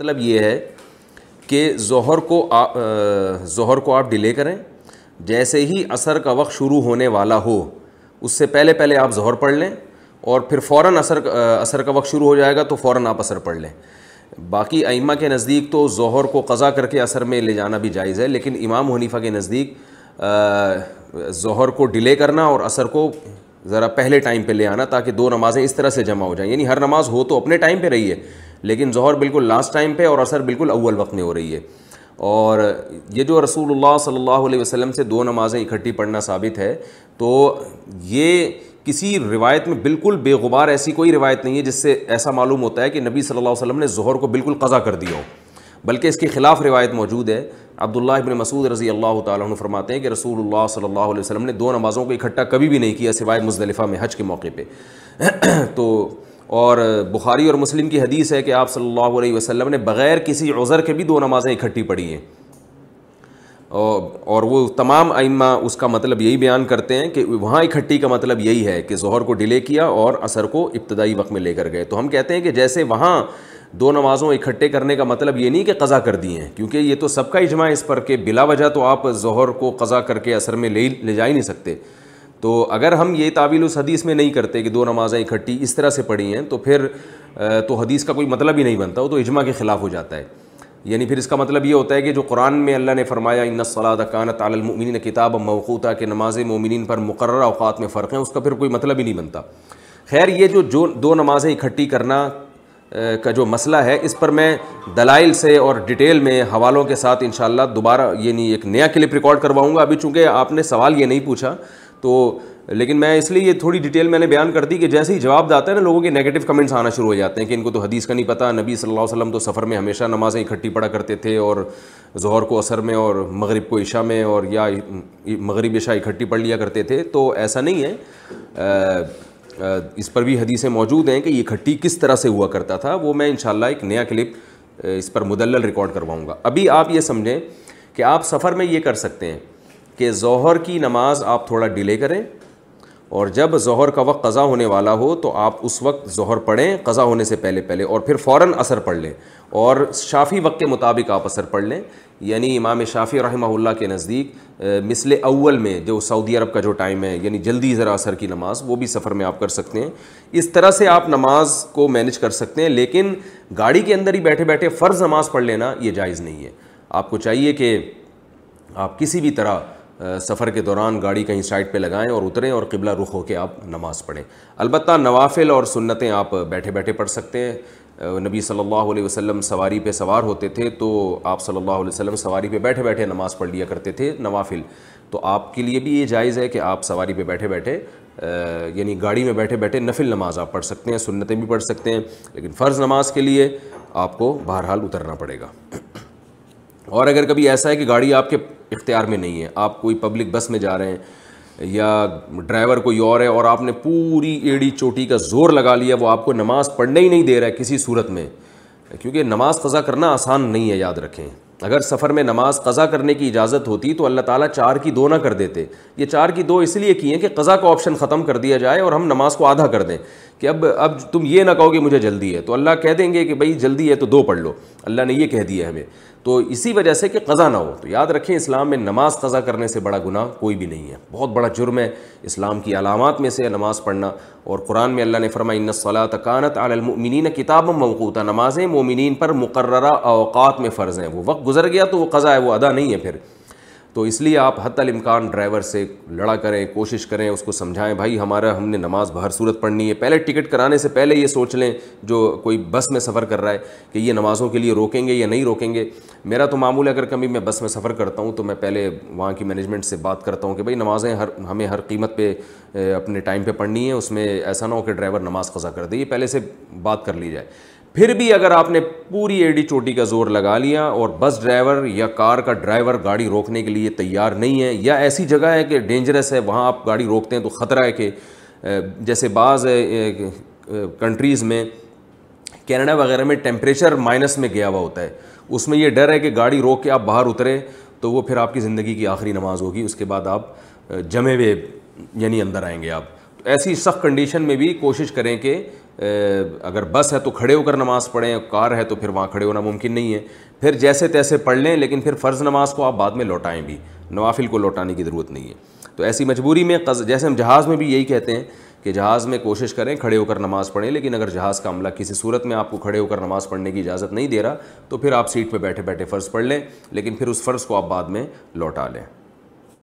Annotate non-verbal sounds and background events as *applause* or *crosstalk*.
मतलब ये है कि जहर को जहर को आप डिले करें जैसे ही असर का वक्त शुरू होने वाला हो उससे पहले पहले आप जहर पढ़ लें और फिर फ़ौर असर असर का वक्त शुरू हो जाएगा तो फ़ौर आप असर पढ़ लें बाकी आइमा के नज़दीक तो जहर को कज़ा करके असर में ले जाना भी जायज़ है लेकिन इमाम हनीफा के नज़दीक जहर को डिले करना और असर को ज़रा पहले टाइम पे ले आना ताकि दो नमाज़ें इस तरह से जमा हो जाएं यानी हर नमाज़ हो तो अपने टाइम पे रही है लेकिन जहर बिल्कुल लास्ट टाइम पर और असर बिल्कुल अव्वल वक्त में हो रही है और ये जो रसूल सल्ला वसलम से दो नमाज़ें इकट्ठी पढ़ना साबित है तो ये किसी रिवायत में बिल्कुल बेगुबार ऐसी कोई रिवायत नहीं है जिससे ऐसा मालूम होता है कि नबी सल्लल्लाहु अलैहि वसल्लम ने जहर को बिल्कुल कज़ा कर दिया हो बल्कि इसके ख़िलाफ़ रिवायत मौजूद है अब्दुल्ला इबन मसूद रज़ी अल्लाह तु फरमाते हैं कि रसूलुल्लाह सल्लल्लाहु अलैहि वसल्लम ने दो नमाज़ों को इकट्ठा कभी भी नहीं किया सिवाय मुजदलिफ़ा में हज के मौके पर *clears throat* तो और बुखारी और मुस्लिम की हदीस है कि आप सल्लल्लाहु अलैहि वसल्लम ने बग़ैर किसी उज़र के भी दो नमाज़ें इकट्ठी पढ़ी हैं और वो तमाम आइम्मा उसका मतलब यही बयान करते हैं कि वहाँ इकट्ठी का मतलब यही है कि जहर को डिले किया और असर को इब्तदाई वक्त में लेकर गए तो हम कहते हैं कि जैसे वहाँ दो नमाज़ों इकट्ठे करने का मतलब ये नहीं कि कज़ा कर दिए हैं क्योंकि ये तो सबका इजमा इस पर कि बिला वजह तो आप जहर को कज़ा करके असर में ले ले जा ही नहीं सकते तो अगर हम ये तावील उस हदीस में नहीं करते कि दो नमाज़ें इकट्ठी इस तरह से पढ़ी हैं तो फिर तो हदीस का कोई मतलब ही नहीं बनता वो तो इजमा के ख़िलाफ़ हो जाता है यानी फिर इसका मतलब ये होता है कि जो कुरान में अल्लाह ने फरमाया इन सलाद कान तालमिन किताब मवकूता के नमाज मोमिन पर मुकर अवकात में फ़र्क है उसका फिर कोई मतलब ही नहीं बनता खैर ये जो जो दो नमाज़ें इकट्ठी करना का जो मसला है इस पर मैं दलाइल से और डिटेल में हवालों के साथ इन दोबारा यानी एक नया क्लिप रिकॉर्ड करवाऊँगा अभी चूँकि आपने सवाल ये नहीं पूछा तो लेकिन मैं इसलिए ये थोड़ी डिटेल मैंने बयान कर दी कि जैसे ही जवाब आता है ना लोगों के नेगेटिव कमेंट्स आना शुरू हो जाते हैं कि इनको तो हदीस का नहीं पता नबी सल्लल्लाहु अलैहि वसल्लम तो सफ़र में हमेशा नमाज़ें इकट्ठी पढ़ा करते थे और जहर को असर में और मगरिब को इशा में और या मगरिब ईशा इकट्ठी पढ़ लिया करते थे तो ऐसा नहीं है आ, आ, इस पर भी हदीसें मौजूद हैं कि ये इकट्ठी किस तरह से हुआ करता था वो मैं इन एक नया क्लिप इस पर मुदल रिकॉर्ड करवाऊँगा अभी आप ये समझें कि आप सफ़र में ये कर सकते हैं कि जहर की नमाज आप थोड़ा डिले करें और जब जहर का वक्त कज़ा होने वाला हो तो आप उस वक्त जहर पढ़ें कज़ा होने से पहले पहले और फिर फ़ौर असर पढ़ लें और शाफ़ी वक्त के मुताबिक आप असर पढ़ लें यानी इमाम शाफ़ी रहमहुल्ला के नज़दीक मिसल अव्वल में जो सऊदी अरब का जो टाइम है यानी जल्दी ज़रा असर की नमाज वो भी सफ़र में आप कर सकते हैं इस तरह से आप नमाज को मैनेज कर सकते हैं लेकिन गाड़ी के अंदर ही बैठे बैठे फ़र्ज़ नमाज पढ़ लेना ये जायज़ नहीं है आपको चाहिए कि आप किसी भी तरह सफ़र के दौरान गाड़ी कहीं साइड पे लगाएं और उतरें और किबला रुख होकर आप नमाज़ पढ़ें अलबत् नवाफिल और सुन्नतें आप बैठे बैठे पढ़ सकते हैं नबी सल्लल्लाहु अलैहि वसल्लम सवारी पे सवार होते थे तो आप सल्लल्लाहु अलैहि वसल्लम सवारी पे बैठे बैठे नमाज़ पढ़ लिया करते थे नवाफिल तो आपके लिए भी ये जायज़ है कि आप सवारी पे बैठे बैठे यानी गाड़ी में बैठे बैठे नफिल नमाज आप पढ़ सकते हैं सुन्नतें भी पढ़ सकते हैं लेकिन फ़र्ज़ नमाज के लिए आपको बहरहाल उतरना पड़ेगा और अगर कभी ऐसा है कि गाड़ी आपके इख्तियार में नहीं है आप कोई पब्लिक बस में जा रहे हैं या ड्राइवर कोई और है और आपने पूरी एड़ी चोटी का जोर लगा लिया वो आपको नमाज़ पढ़ने ही नहीं दे रहा है किसी सूरत में क्योंकि नमाज क़ज़ा करना आसान नहीं है याद रखें अगर सफ़र में नमाज क़ज़ा करने की इजाज़त होती तो अल्लाह ताला चार की दो ना कर देते ये चार की दो इसलिए किए कि क़ज़ा का ऑप्शन ख़त्म कर दिया जाए और हम नमाज को आधा कर दें कि अब अब तुम ये ना कहो कि मुझे जल्दी है तो अल्लाह कह देंगे कि भाई जल्दी है तो दो पढ़ लो अल्लाह ने ये कह दिया हमें तो इसी वजह से कि कज़ा ना हो तो याद रखें इस्लाम में नमाज़ कज़ा करने से बड़ा गुनाह कोई भी नहीं है बहुत बड़ा जुर्म है इस्लाम की अलामत में से नमाज़ पढ़ना और कुरान में अल्लाह ने फरमाया इन सलात कानत आलमिन किताब मौकूता नमाज़ें मोमिन पर मुकर्रा अवकात में फ़र्ज़ हैं वो वक्त गुजर गया तो वो कज़ा है वो अदा नहीं है फिर तो इसलिए आप हत्तल इम्कान ड्राइवर से लड़ा करें कोशिश करें उसको समझाएं भाई हमारा हमने नमाज बाहर सूरत पढ़नी है पहले टिकट कराने से पहले ये सोच लें जो कोई बस में सफ़र कर रहा है कि ये नमाज़ों के लिए रोकेंगे या नहीं रोकेंगे मेरा तो मामूल है अगर कभी मैं बस में सफ़र करता हूँ तो मैं पहले वहाँ की मैनेजमेंट से बात करता हूँ कि भाई नमाज़ें हर हमें हर कीमत पर अपने टाइम पर पढ़नी है उसमें ऐसा ना हो कि ड्राइवर नमाज़ ख़ा कर दे ये पहले से बात कर ली जाए फिर भी अगर आपने पूरी एडी चोटी का जोर लगा लिया और बस ड्राइवर या कार का ड्राइवर गाड़ी रोकने के लिए तैयार नहीं है या ऐसी जगह है कि डेंजरस है वहाँ आप गाड़ी रोकते हैं तो ख़तरा है कि जैसे बाज़ कंट्रीज़ में कैनेडा वगैरह में टेम्परेचर माइनस में गया हुआ होता है उसमें यह डर है कि गाड़ी रोक के आप बाहर उतरें तो वो फिर आपकी ज़िंदगी की आखिरी नमाज होगी उसके बाद आप जमे हुए यानी अंदर आएंगे आप तो ऐसी सख्त कंडीशन में भी कोशिश करें कि अगर बस है तो खड़े होकर नमाज़ पढ़ें कार है तो फिर वहाँ खड़े होना मुमकिन नहीं है फिर जैसे तैसे पढ़ लें लेकिन फिर फ़र्ज़ नमाज़ को आप बाद में लौटाएं भी नवाफिल को लौटाने की ज़रूरत नहीं है तो ऐसी मजबूरी में कज़ जैसे हम जहाज़ में भी यही कहते हैं कि जहाज़ में कोशिश करें खड़े होकर नमाज़ पढ़ें लेकिन अगर जहाज़ का अमला किसी सूरत में आपको खड़े होकर नमाज़ पढ़ने की इजाज़त नहीं दे रहा तो फिर आप सीट पर बैठे बैठे फ़र्ज़ पढ़ लें लेकिन फिर उस फ़र्ज़ को आप बाद में लौटा लें